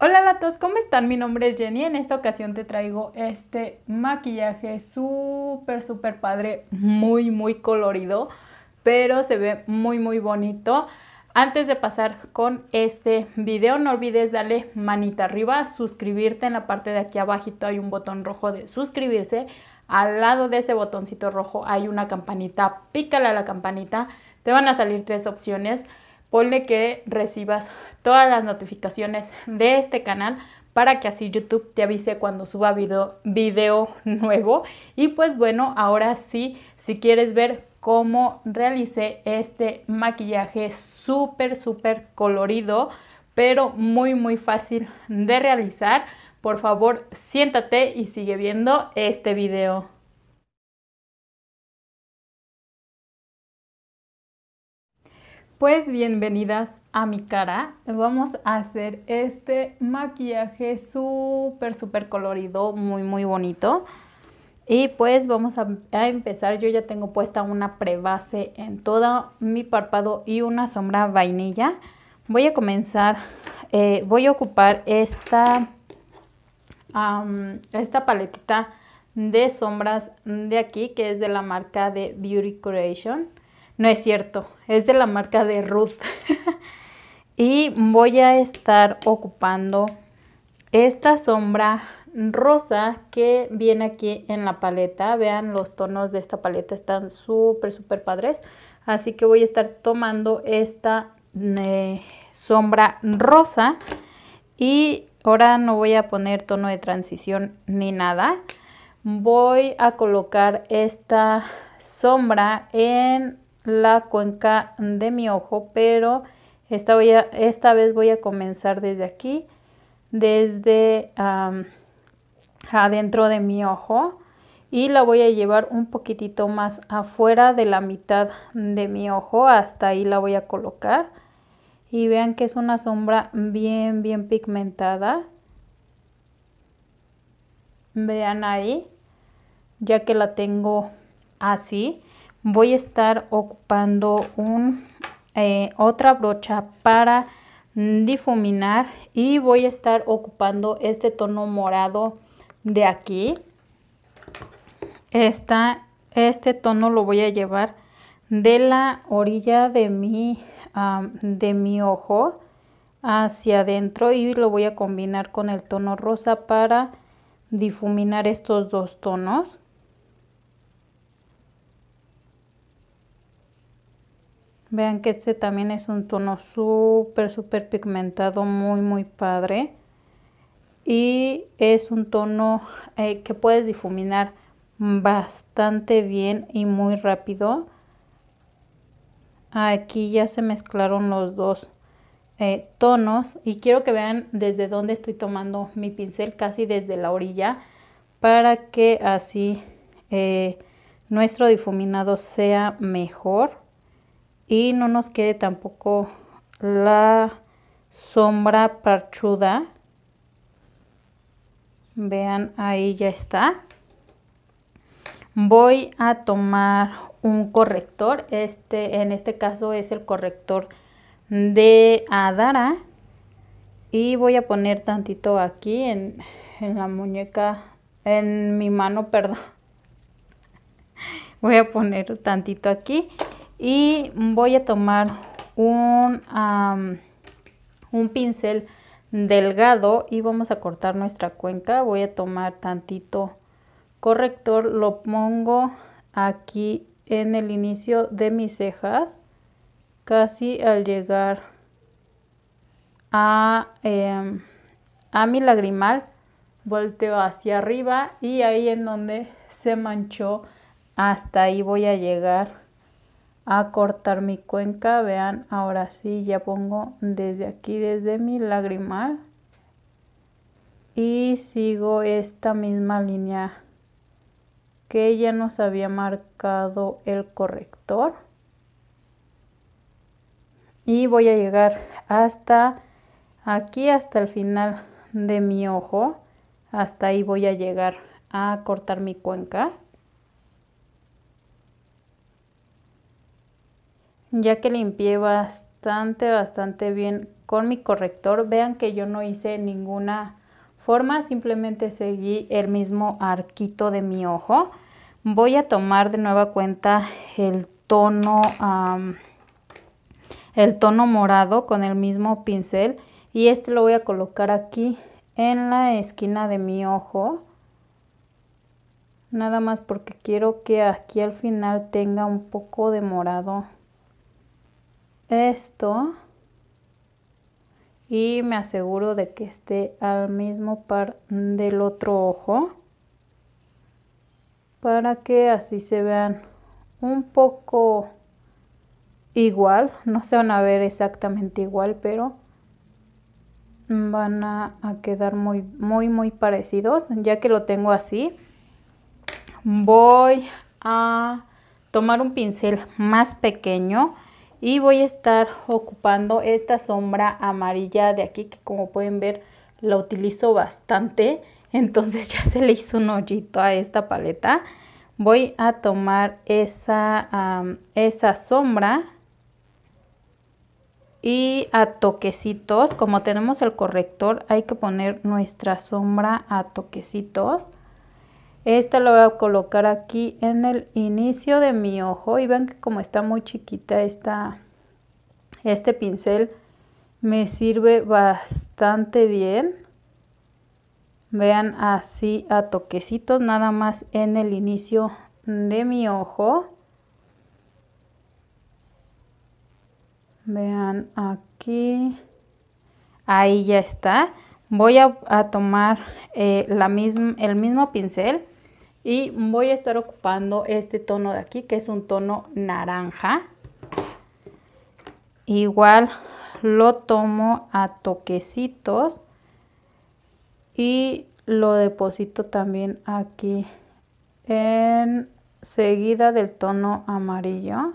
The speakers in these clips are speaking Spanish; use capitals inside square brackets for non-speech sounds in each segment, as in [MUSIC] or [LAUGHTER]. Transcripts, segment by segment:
Hola latos, ¿cómo están? Mi nombre es Jenny. En esta ocasión te traigo este maquillaje súper, súper padre, muy, muy colorido, pero se ve muy, muy bonito. Antes de pasar con este video, no olvides darle manita arriba, suscribirte. En la parte de aquí abajito hay un botón rojo de suscribirse. Al lado de ese botoncito rojo hay una campanita. pícala a la campanita. Te van a salir tres opciones ponle que recibas todas las notificaciones de este canal para que así YouTube te avise cuando suba video, nuevo. Y pues bueno, ahora sí, si quieres ver cómo realicé este maquillaje súper, súper colorido, pero muy, muy fácil de realizar, por favor siéntate y sigue viendo este video. Pues bienvenidas a mi cara. Vamos a hacer este maquillaje súper, súper colorido, muy, muy bonito. Y pues vamos a, empezar. Yo ya tengo puesta una prebase en todo mi párpado y una sombra vainilla. Voy a comenzar, eh, voy a ocupar esta, esta paletita de sombras de aquí, que es de la marca de Beauty Creation. No es cierto, es de la marca de Ruth. [LAUGHS] y voy a estar ocupando esta sombra rosa que viene aquí en la paleta. Vean los tonos de esta paleta están súper, súper padres. Así que voy a estar tomando esta eh, sombra rosa. Y ahora no voy a poner tono de transición ni nada. Voy a colocar esta sombra en la cuenca de mi ojo, pero esta, voy a, esta vez voy a comenzar desde aquí, desde adentro de mi ojo y la voy a llevar un poquitito más afuera de la mitad de mi ojo, hasta ahí la voy a colocar y vean que es una sombra bien bien pigmentada vean ahí ya que la tengo así voy a estar ocupando eh, otra brocha para difuminar y voy a estar ocupando este tono morado de aquí este tono lo voy a llevar de la orilla de mi, de mi ojo hacia adentro y lo voy a combinar con el tono rosa para difuminar estos dos tonos Vean que este también es un tono súper, súper pigmentado, muy, muy padre. Y es un tono eh, que puedes difuminar bastante bien y muy rápido. Aquí ya se mezclaron los dos eh, tonos y quiero que vean desde dónde estoy tomando mi pincel, casi desde la orilla, para que así eh, nuestro difuminado sea mejor y no nos quede tampoco la sombra parchuda vean ahí ya está voy a tomar un corrector este en este caso es el corrector de Adara y voy a poner tantito aquí en, en la muñeca en mi mano [LAUGHS] perdón voy a poner tantito aquí y voy a tomar un, un pincel delgado y vamos a cortar nuestra cuenca. Voy a tomar tantito corrector, lo pongo aquí en el inicio de mis cejas, casi al llegar a, em, a mi lagrimal, volteo hacia arriba y ahí en donde se manchó, hasta ahí voy a llegar a cortar mi cuenca. Vean, ahora sí ya pongo desde aquí, desde mi lagrimal. Y sigo esta misma línea que ya nos había marcado el corrector. Y voy a llegar hasta aquí, hasta el final de mi ojo. Hasta ahí voy a llegar a cortar mi cuenca. ya que limpié bastante, bastante bien con mi corrector. Vean que yo no hice ninguna forma, simplemente seguí el mismo arquito de mi ojo. Voy a tomar de nueva cuenta el tono, el tono morado con el mismo pincel y este lo voy a colocar aquí en la esquina de mi ojo nada más porque quiero que aquí al final tenga un poco de morado esto y me aseguro de que esté al mismo par del otro ojo para que así se vean un poco igual no se van a ver exactamente igual pero van a, quedar muy muy muy parecidos ya que lo tengo así voy a tomar un pincel más pequeño y voy a estar ocupando esta sombra amarilla de aquí que como pueden ver la utilizo bastante [LAUGHS] entonces ya se le hizo un hoyito a esta paleta voy a tomar esa, esa sombra y a toquecitos como tenemos el corrector hay que poner nuestra sombra a toquecitos esta lo voy a colocar aquí en el inicio de mi ojo. Y ven que como está muy chiquita esta, este pincel me sirve bastante bien. Vean así a toquecitos nada más en el inicio de mi ojo. Vean aquí. Ahí ya está. Voy a, tomar eh, la el mismo pincel y voy a estar ocupando este tono de aquí que es un tono naranja igual lo tomo a toquecitos y lo deposito también aquí en seguida del tono amarillo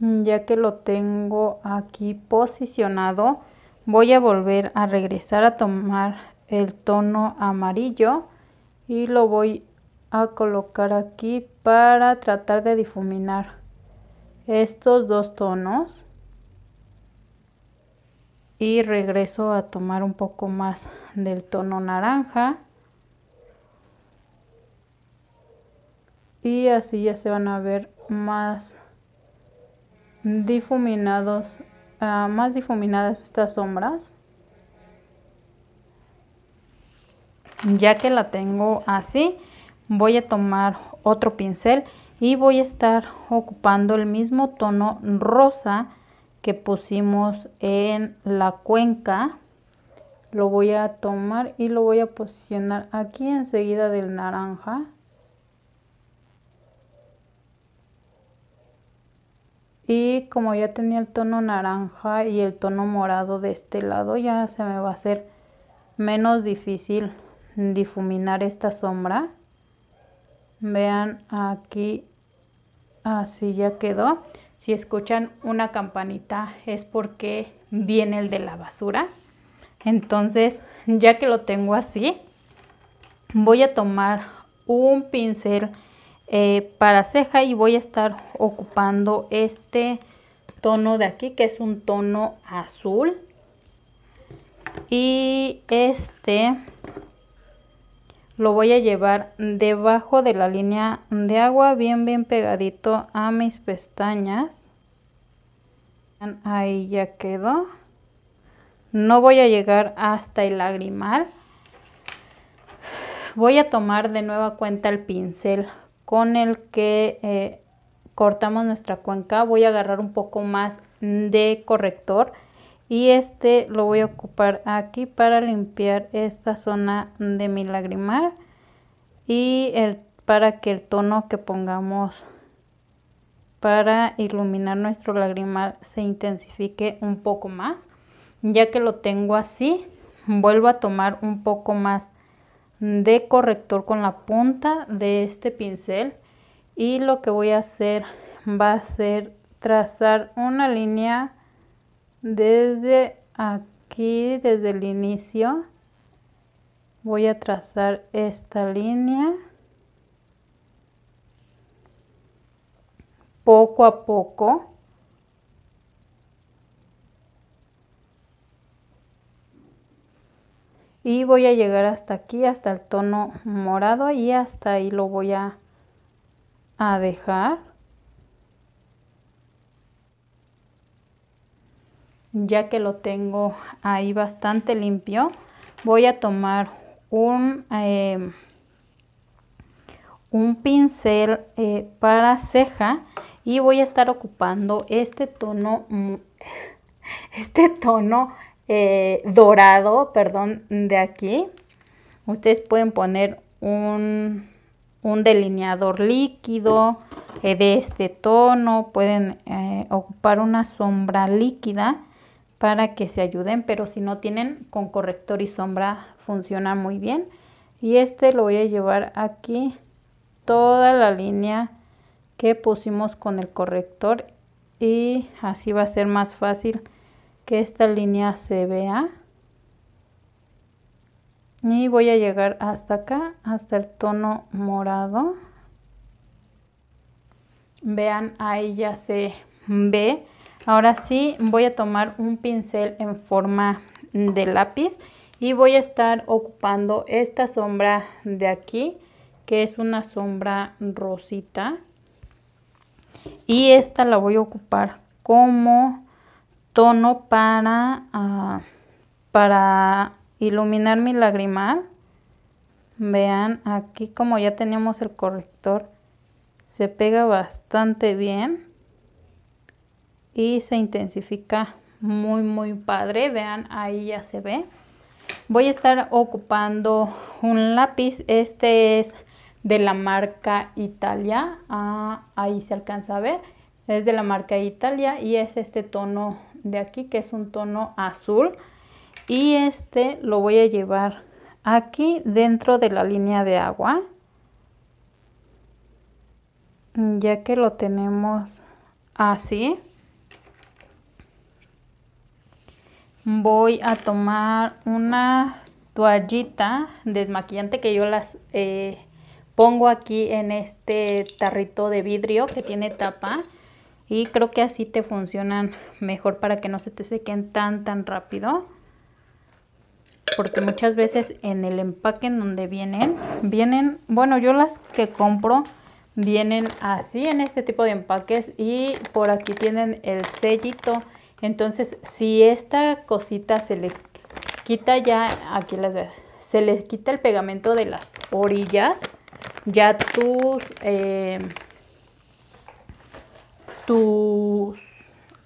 Mm, ya que lo tengo aquí posicionado voy a volver a regresar a tomar el tono amarillo y lo voy a colocar aquí para tratar de difuminar estos dos tonos y regreso a tomar un poco más del tono naranja y así ya se van a ver más difuminados, ah, más difuminadas estas sombras, ya que la tengo así, voy a tomar otro pincel y voy a estar ocupando el mismo tono rosa que pusimos en la cuenca lo voy a tomar y lo voy a posicionar aquí enseguida del naranja y como ya tenía el tono naranja y el tono morado de este lado ya se me va a hacer menos difícil difuminar esta sombra vean aquí así ya quedó si escuchan una campanita es porque viene el de la basura entonces ya que lo tengo así voy a tomar un pincel eh, para ceja y voy a estar ocupando este tono de aquí que es un tono azul y este lo voy a llevar debajo de la línea de agua bien bien pegadito a mis pestañas ahí ya quedó no voy a llegar hasta el lagrimal voy a tomar de nueva cuenta el pincel con el que eh, cortamos nuestra cuenca voy a agarrar un poco más de corrector y este lo voy a ocupar aquí para limpiar esta zona de mi lagrimal y el, para que el tono que pongamos para iluminar nuestro lagrimal se intensifique un poco más ya que lo tengo así vuelvo a tomar un poco más de corrector con la punta de este pincel y lo que voy a hacer va a ser trazar una línea desde aquí desde el inicio voy a trazar esta línea poco a poco y voy a llegar hasta aquí hasta el tono morado y hasta ahí lo voy a, dejar ya que lo tengo ahí bastante limpio voy a tomar un em, un pincel eh, para ceja y voy a estar ocupando este tono [LAUGHS] este tono eh, dorado, perdón, de aquí, ustedes pueden poner un, un delineador líquido eh, de este tono, pueden eh, ocupar una sombra líquida para que se ayuden, pero si no tienen con corrector y sombra funciona muy bien. Y este lo voy a llevar aquí toda la línea que pusimos con el corrector y así va a ser más fácil que esta línea se vea y voy a llegar hasta acá hasta el tono morado vean ahí ya se ve ahora sí voy a tomar un pincel en forma de lápiz y voy a estar ocupando esta sombra de aquí que es una sombra rosita y esta la voy a ocupar como tono para, ah, para iluminar mi lagrimal. Vean, aquí como ya tenemos el corrector, se pega bastante bien y se intensifica muy muy padre. Vean, ahí ya se ve. Voy a estar ocupando un lápiz. Este es de la marca Italia. Ah, ahí se alcanza a ver. Es de la marca Italia y es este tono de aquí que es un tono azul y este lo voy a llevar aquí dentro de la línea de agua ya que lo tenemos así voy a tomar una toallita desmaquillante que yo las eh, pongo aquí en este tarrito de vidrio que tiene tapa y creo que así te funcionan mejor para que no se te sequen tan tan rápido porque muchas veces en el empaque en donde vienen, vienen, bueno yo las que compro vienen así en este tipo de empaques y por aquí tienen el sellito entonces si esta cosita se le quita ya, aquí las ves, se les quita el pegamento de las orillas ya tus... Eh,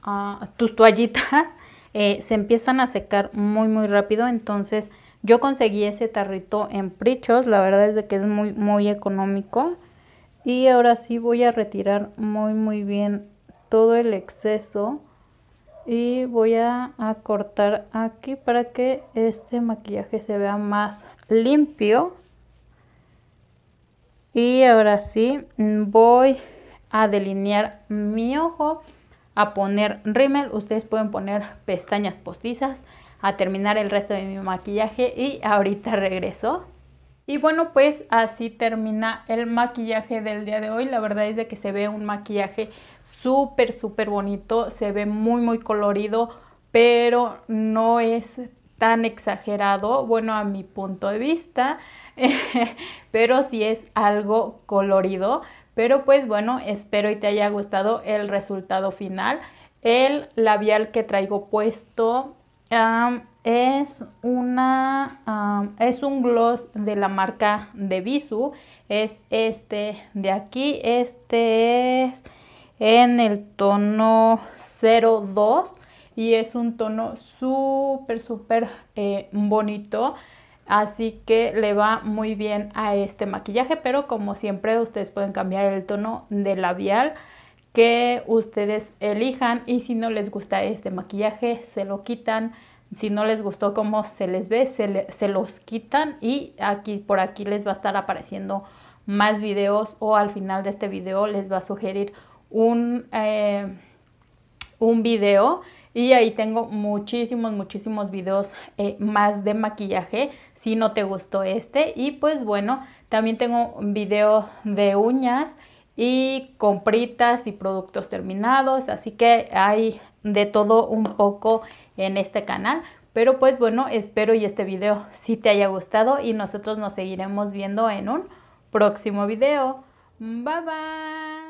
Ah, tus, toallitas [LAUGHS] eh, se empiezan a secar muy muy rápido entonces yo conseguí ese tarrito en Prichos la verdad es de que es muy muy económico y ahora sí voy a retirar muy muy bien todo el exceso y voy a, a cortar aquí para que este maquillaje se vea más limpio y ahora sí voy a delinear mi ojo, a poner rímel, ustedes pueden poner pestañas postizas, a terminar el resto de mi maquillaje y ahorita [LAUGHS] regreso. Y bueno, pues así termina el maquillaje del día de hoy. La verdad es de que se ve un maquillaje súper, súper bonito, se ve muy, muy colorido, pero no es tan exagerado, bueno, a mi punto de vista, [LAUGHS] pero sí es algo colorido. Pero pues bueno, espero y te haya gustado el resultado final. El labial que traigo puesto es es un gloss de la marca de Visu. Es este de aquí. Este es en el tono 02 y es un tono súper súper eh, bonito Así que le va muy bien a este maquillaje, pero como siempre ustedes pueden cambiar el tono de labial que ustedes elijan y si no les gusta este maquillaje se lo quitan. Si no les gustó cómo se les ve, se, los quitan y aquí por aquí les va a estar apareciendo más videos o al final de este video les va a sugerir un, eh, un video y ahí tengo muchísimos, muchísimos videos eh, más de maquillaje si no te gustó este. Y pues bueno, también tengo un video de uñas y compritas y productos terminados. Así que hay de todo un poco en este canal. Pero pues bueno, espero y este video si te haya gustado y nosotros nos seguiremos viendo en un próximo video. Bye bye.